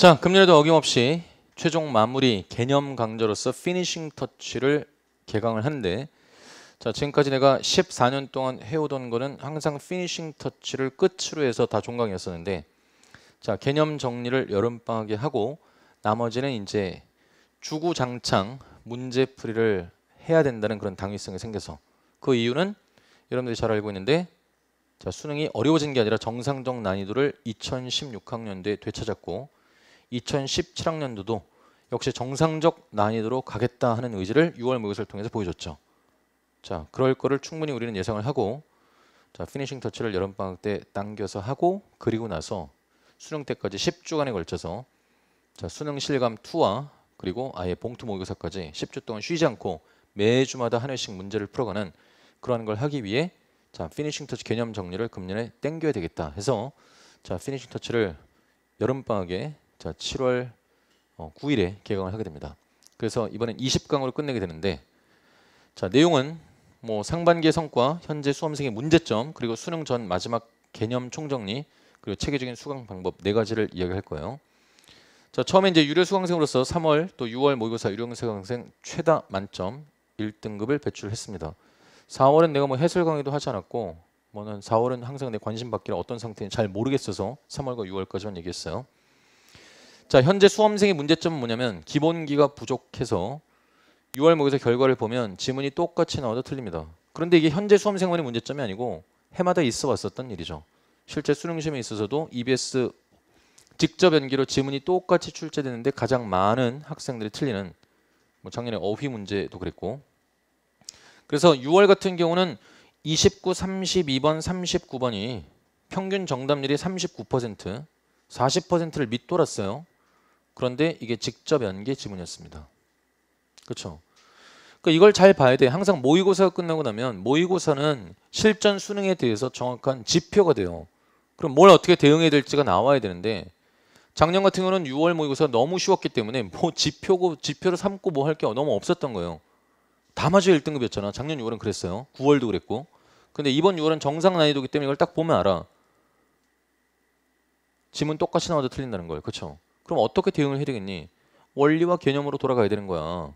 자, 금년에도 어김없이 최종 마무리 개념 강좌로서 피니싱 터치를 개강을 한데 자, 지금까지 내가 14년 동안 해오던 거는 항상 피니싱 터치를 끝으로 해서 다 종강이었었는데 자, 개념 정리를 여름방학에 하고 나머지는 이제 주구장창 문제풀이를 해야 된다는 그런 당위성이 생겨서 그 이유는 여러분들이 잘 알고 있는데 자, 수능이 어려워진 게 아니라 정상적 난이도를 2016학년도에 되찾았고 2017학년도도 역시 정상적 난이도로 가겠다 하는 의지를 6월 모의고사를 통해서 보여줬죠. 자, 그럴 거를 충분히 우리는 예상을 하고 자, 피니싱 터치를 여름방학 때 당겨서 하고 그리고 나서 수능 때까지 10주간에 걸쳐서 자, 수능 실감 2와 그리고 아예 봉투 모의고사까지 10주 동안 쉬지 않고 매주마다 한 회씩 문제를 풀어가는 그러한 걸 하기 위해 자, 피니싱 터치 개념 정리를 금년에 땡겨야 되겠다 해서 자, 피니싱 터치를 여름방학에 자 7월 9일에 어, 개강을 하게 됩니다. 그래서 이번엔 20강으로 끝내게 되는데 자 내용은 뭐 상반기의 성과, 현재 수험생의 문제점, 그리고 수능 전 마지막 개념 총정리, 그리고 체계적인 수강 방법 네 가지를 이야기할 거예요. 자 처음에 이제 유료 수강생으로서 3월 또 6월 모의고사 유료 수강생 최다 만점 1등급을 배출했습니다. 4월은 내가 뭐 해설 강의도 하지 않았고 뭐는 4월은 항상 내 관심 받기라 어떤 상태인지 잘 모르겠어서 3월과 6월까지만 얘기했어요. 자 현재 수험생의 문제점은 뭐냐면 기본기가 부족해서 6월 모의사 결과를 보면 지문이 똑같이 나와도 틀립니다. 그런데 이게 현재 수험생만의 문제점이 아니고 해마다 있어 왔었던 일이죠. 실제 수능시험에 있어서도 EBS 직접 연기로 지문이 똑같이 출제되는데 가장 많은 학생들이 틀리는 뭐 작년에 어휘 문제도 그랬고 그래서 6월 같은 경우는 29, 32번, 39번이 평균 정답률이 39%, 40%를 밑돌았어요. 그런데 이게 직접 연계 지문이었습니다. 그렇죠? 그러니까 이걸 잘 봐야 돼. 항상 모의고사가 끝나고 나면 모의고사는 실전 수능에 대해서 정확한 지표가 돼요. 그럼 뭘 어떻게 대응해야 될지가 나와야 되는데 작년 같은 경우는 6월 모의고사가 너무 쉬웠기 때문에 뭐 지표고 지표를 삼고 뭐 할 게 너무 없었던 거예요. 다마저 1등급이었잖아. 작년 6월은 그랬어요. 9월도 그랬고. 근데 이번 6월은 정상 난이도기 때문에 이걸 딱 보면 알아. 지문 똑같이 나와도 틀린다는 거예요. 그렇죠? 그럼 어떻게 대응을 해야 되겠니? 원리와 개념으로 돌아가야 되는 거야.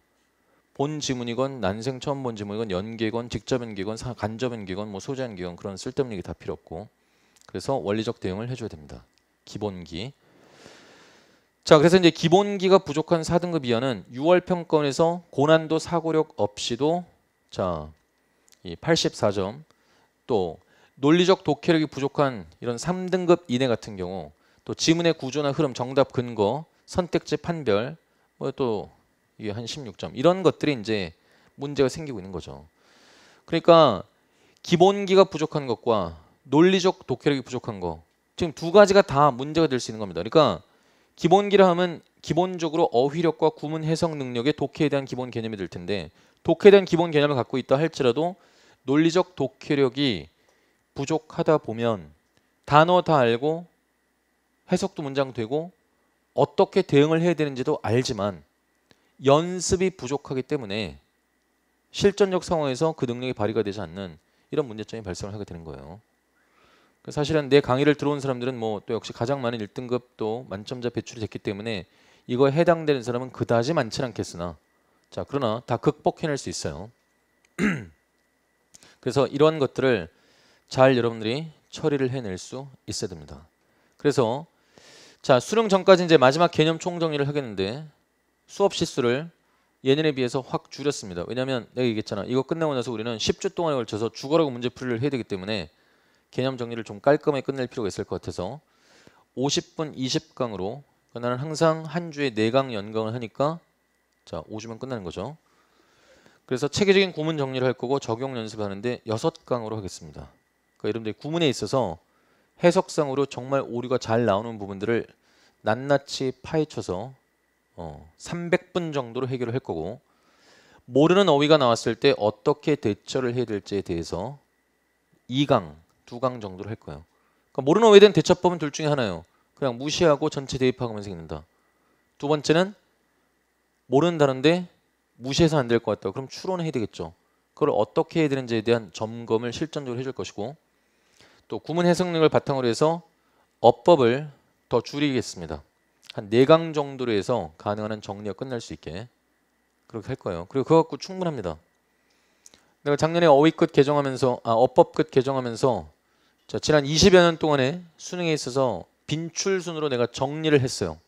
본 지문이건 난생 처음 본 지문이건 연계건 직접 연계건 간접 연계건 뭐 소재 연계건 그런 쓸데없는 게 다 필요 없고 그래서 원리적 대응을 해줘야 됩니다. 기본기. 자 그래서 이제 기본기가 부족한 4등급 이하는 6월 평가원에서 고난도 사고력 없이도 자이 84점 또 논리적 독해력이 부족한 이런 3등급 이내 같은 경우 또 지문의 구조나 흐름, 정답 근거, 선택지 판별, 뭐 또 이게 한 16점 이런 것들이 이제 문제가 생기고 있는 거죠. 그러니까 기본기가 부족한 것과 논리적 독해력이 부족한 거 지금 두 가지가 다 문제가 될 수 있는 겁니다. 그러니까 기본기라 하면 기본적으로 어휘력과 구문 해석 능력의 독해에 대한 기본 개념이 될 텐데 독해에 대한 기본 개념을 갖고 있다 할지라도 논리적 독해력이 부족하다 보면 단어 다 알고 해석도 문장되고 어떻게 대응을 해야 되는지도 알지만 연습이 부족하기 때문에 실전적 상황에서 그 능력이 발휘가 되지 않는 이런 문제점이 발생을 하게 되는 거예요. 그 사실은 내 강의를 들어온 사람들은 뭐 또 역시 가장 많은 1등급 또 만점자 배출이 됐기 때문에 이거에 해당되는 사람은 그다지 많지 않겠으나 자 그러나 다 극복해낼 수 있어요. 그래서 이런 것들을 잘 여러분들이 처리를 해낼 수 있어야 됩니다. 그래서 자, 수능 전까지 이제 마지막 개념 총정리를 하겠는데 수업 시수를 예년에 비해서 확 줄였습니다. 왜냐하면 내가 얘기했잖아. 이거 끝나고 나서 우리는 10주 동안에 걸쳐서 주거라고 문제풀이를 해야 되기 때문에 개념 정리를 좀 깔끔하게 끝낼 필요가 있을 것 같아서 50분 20강으로 그러니까 나는 항상 한 주에 4강 연강을 하니까 자 5주면 끝나는 거죠. 그래서 체계적인 구문 정리를 할 거고 적용 연습하는데 을 6강으로 하겠습니다. 그러니까 여러분들 구문에 있어서 해석상으로 정말 오류가 잘 나오는 부분들을 낱낱이 파헤쳐서 어, 300분 정도로 해결을 할 거고 모르는 어휘가 나왔을 때 어떻게 대처를 해야 될지에 대해서 2강, 2강 정도로 할 거예요. 그러니까 모르는 어휘에 대한 대처법은 둘 중에 하나예요. 그냥 무시하고 전체 대입하고면서 읽는다. 두 번째는 모른다는데 무시해서 안 될 것 같다. 그럼 추론해야 되겠죠. 그걸 어떻게 해야 되는지에 대한 점검을 실전적으로 해줄 것이고 또 구문 해석력을 능 바탕으로 해서 어법을 더 줄이겠습니다. 한 네 강 정도로 해서 가능한 한 정리가 끝날 수 있게 그렇게 할 거예요. 그리고 그거 갖고 충분합니다. 내가 작년에 어휘끝 개정하면서 아 어법끝 개정하면서 자, 지난 20여 년 동안에 수능에 있어서 빈출순으로 내가 정리를 했어요.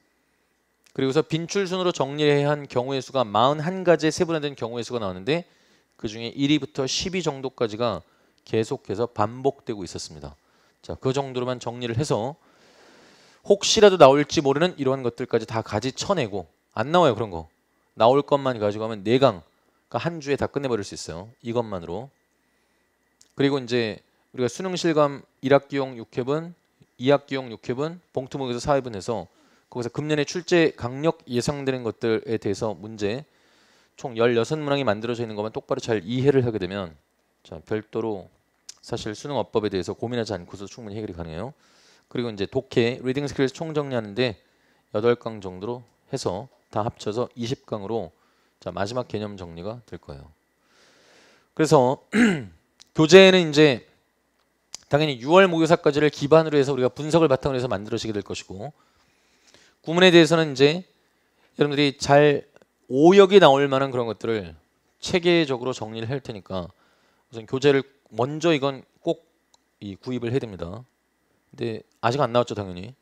그리고서 빈출순으로 정리한 경우의 수가 41가지에 세분화된 경우의 수가 나왔는데 그 중에 1위부터 10위 정도까지가 계속해서 반복되고 있었습니다. 자, 그 정도로만 정리를 해서 혹시라도 나올지 모르는 이러한 것들까지 다 가지 쳐내고 안 나와요 그런 거. 나올 것만 가지고 하면 네강 그러니까 한 주에 다 끝내버릴 수 있어요. 이것만으로. 그리고 이제 우리가 수능 실감 1학기용 6회분, 2학기용 6회분, 봉투 목에서 4회분 해서 거기서 금년에 출제 강력 예상되는 것들에 대해서 문제 총 16문항이 만들어져 있는 것만 똑바로 잘 이해를 하게 되면 자, 별도로 사실 수능 어법에 대해서 고민하지 않고서 충분히 해결이 가능해요. 그리고 이제 독해 리딩 스킬스 총정리하는데 8강 정도로 해서 다 합쳐서 20강으로 자 마지막 개념 정리가 될 거예요. 그래서 교재는 이제 당연히 6월 모교사까지를 기반으로 해서 우리가 분석을 바탕으로 해서 만들어지게 될 것이고 구문에 대해서는 이제 여러분들이 잘 오역이 나올 만한 그런 것들을 체계적으로 정리를 할 테니까 우선 교재를 먼저 이건 꼭 이 구입을 해야 됩니다. 근데 아직 안 나왔죠 당연히.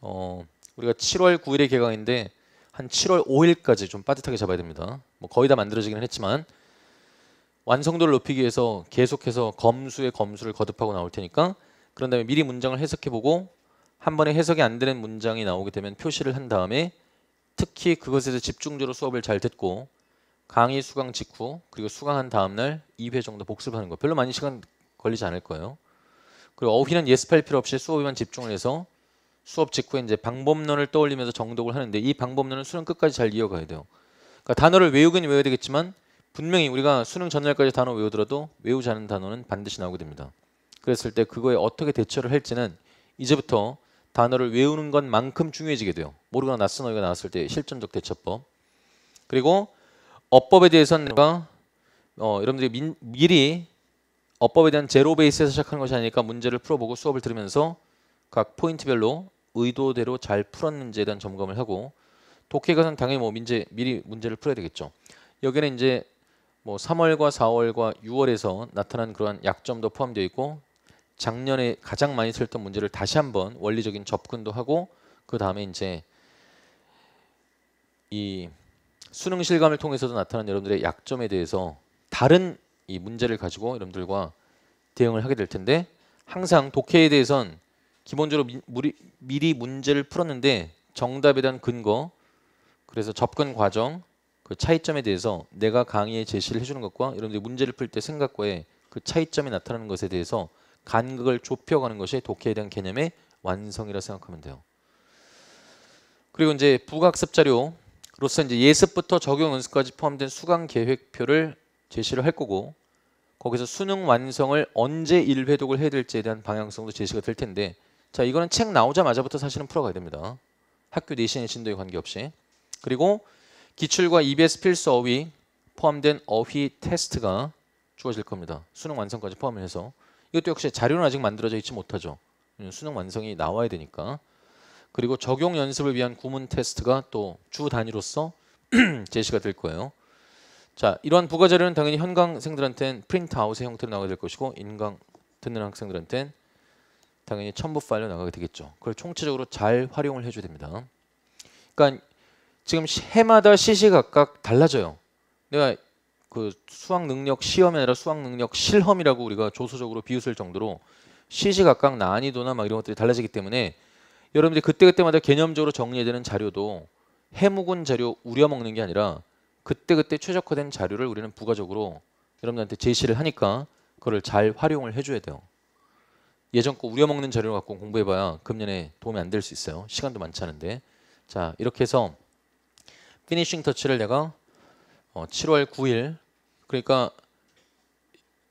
어 우리가 7월 9일에 개강인데 한 7월 5일까지 좀 빠듯하게 잡아야 됩니다. 뭐 거의 다 만들어지긴 했지만 완성도를 높이기 위해서 계속해서 검수에 검수를 거듭하고 나올 테니까 그런 다음에 미리 문장을 해석해보고 한 번에 해석이 안 되는 문장이 나오게 되면 표시를 한 다음에 특히 그것에 서 집중적으로 수업을 잘 듣고 강의 수강 직후 그리고 수강한 다음날 2회 정도 복습하는 거 별로 많이 시간 걸리지 않을 거예요. 그리고 어휘는 예습할 필요 없이 수업에만 집중을 해서 수업 직후에 이제 방법론을 떠올리면서 정독을 하는데 이 방법론은 수능 끝까지 잘 이어가야 돼요. 그러니까 단어를 외우긴 외워야 되겠지만 분명히 우리가 수능 전날까지 단어 외우더라도 외우지 않은 단어는 반드시 나오게 됩니다. 그랬을 때 그거에 어떻게 대처를 할지는 이제부터 단어를 외우는 것만큼 중요해지게 돼요. 모르거나 낯선 어휘가 나왔을 때 실전적 대처법. 그리고 어법에 대해서는 내가 어, 여러분들이 민, 미리 어법에 대한 제로 베이스에서 시작하는 것이 아니니까 문제를 풀어보고 수업을 들으면서 각 포인트별로 의도대로 잘 풀었는지에 대한 점검을 하고 독해가는 당연히 뭐 문제 미리 문제를 풀어야 되겠죠. 여기는 이제 뭐 3월과 4월과 6월에서 나타난 그러한 약점도 포함되어 있고 작년에 가장 많이 쓸던 문제를 다시 한번 원리적인 접근도 하고 그 다음에 이제 이 수능 실감을 통해서도 나타난 여러분들의 약점에 대해서 다른 이 문제를 가지고 여러분들과 대응을 하게 될 텐데 항상 독해에 대해선 기본적으로 미, 미리 문제를 풀었는데 정답에 대한 근거 그래서 접근 과정 그 차이점에 대해서 내가 강의에 제시를 해주는 것과 여러분들이 문제를 풀 때 생각과의 그 차이점이 나타나는 것에 대해서 간극을 좁혀가는 것이 독해에 대한 개념의 완성이라 생각하면 돼요. 그리고 이제 부학습 자료 로서 이제 예습부터 적용 연습까지 포함된 수강 계획표를 제시를 할 거고 거기서 수능 완성을 언제 일회독을 해야 될지에 대한 방향성도 제시가 될 텐데 자 이거는 책 나오자마자부터 사실은 풀어가야 됩니다. 학교 내신의 진도에 관계없이 그리고 기출과 EBS 필수 어휘 포함된 어휘 테스트가 주어질 겁니다. 수능 완성까지 포함해서 이것도 역시 자료는 아직 만들어져 있지 못하죠. 수능 완성이 나와야 되니까 그리고 적용 연습을 위한 구문 테스트가 또 주 단위로서 제시가 될 거예요. 자, 이러한 부가 자료는 당연히 현강생들한테는 프린트아웃의 형태로 나가게 될 것이고 인강 듣는 학생들한테는 당연히 첨부 파일로 나가게 되겠죠. 그걸 총체적으로 잘 활용을 해줘야 됩니다. 그러니까 지금 해마다 시시각각 달라져요. 내가 그 수학 능력 시험이 아니라 수학 능력 실험이라고 우리가 조소적으로 비웃을 정도로 시시각각 난이도나 막 이런 것들이 달라지기 때문에 여러분들 그때그때마다 개념적으로 정리되는 해야 자료도 해묵은 자료 우려먹는 게 아니라 그때그때 최적화된 자료를 우리는 부가적으로 여러분들한테 제시를 하니까 그걸 잘 활용을 해줘야 돼요. 예전 거 우려먹는 자료를 갖고 공부해봐야 금년에 도움이 안 될 수 있어요. 시간도 많지 않은데. 자 이렇게 해서 피니싱 터치를 내가 어, 7월 9일 그러니까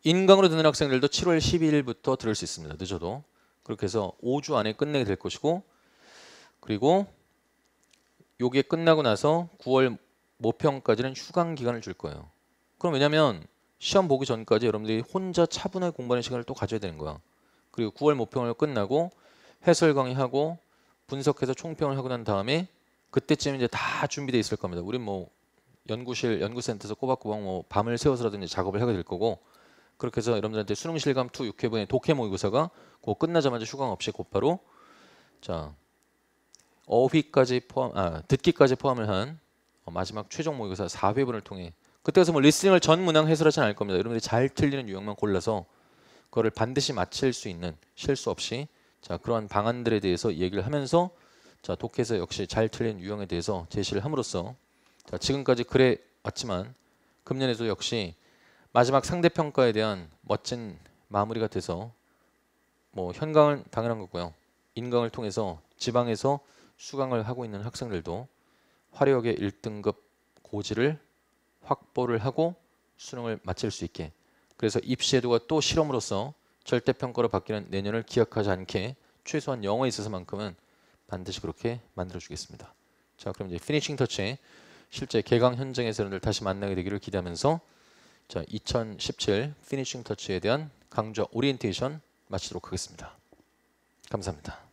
인강으로 듣는 학생들도 7월 12일부터 들을 수 있습니다. 늦어도. 그렇게 해서 5주 안에 끝내게 될 것이고 그리고 요게 끝나고 나서 9월 모평까지는 휴강 기간을 줄 거예요. 그럼 왜냐면 시험 보기 전까지 여러분들이 혼자 차분하게 공부하는 시간을 또 가져야 되는 거야. 그리고 9월 모평을 끝나고 해설 강의하고 분석해서 총평을 하고 난 다음에 그때쯤 이제 다 준비돼 있을 겁니다. 우린 뭐 연구실, 연구센터에서 꼬박꼬박 뭐 밤을 새워서라든지 작업을 하게 될 거고 그렇게 해서 여러분들한테 수능 실감 투 6회분의 독해 모의고사가 곧 끝나자마자 휴강 없이 곧바로 자 어휘까지 포함, 아, 듣기까지 포함을 한 어, 마지막 최종 모의고사 4회분을 통해 그때 가서 뭐 리스닝을 전 문항 해설하진 않을 겁니다. 여러분들이 잘 틀리는 유형만 골라서 그거를 반드시 맞힐 수 있는 실수 없이 자 그러한 방안들에 대해서 얘기를 하면서 자 독해서 역시 잘 틀린 유형에 대해서 제시를 함으로써 자 지금까지 그래 왔지만 금년에도 역시 마지막 상대평가에 대한 멋진 마무리가 돼서 뭐 현강은 당연한 거고요. 인강을 통해서 지방에서 수강을 하고 있는 학생들도 화력의 1등급 고지를 확보를 하고 수능을 마칠 수 있게 그래서 입시제도가 또 실험으로서 절대평가로 바뀌는 내년을 기약하지 않게 최소한 영어에 있어서만큼은 반드시 그렇게 만들어주겠습니다. 자 그럼 이제 피니싱 터치 실제 개강 현장에서 여러분들 다시 만나게 되기를 기대하면서 자2017 피니싱 터치에 대한 강좌 오리엔테이션 마치도록 하겠습니다. 감사합니다.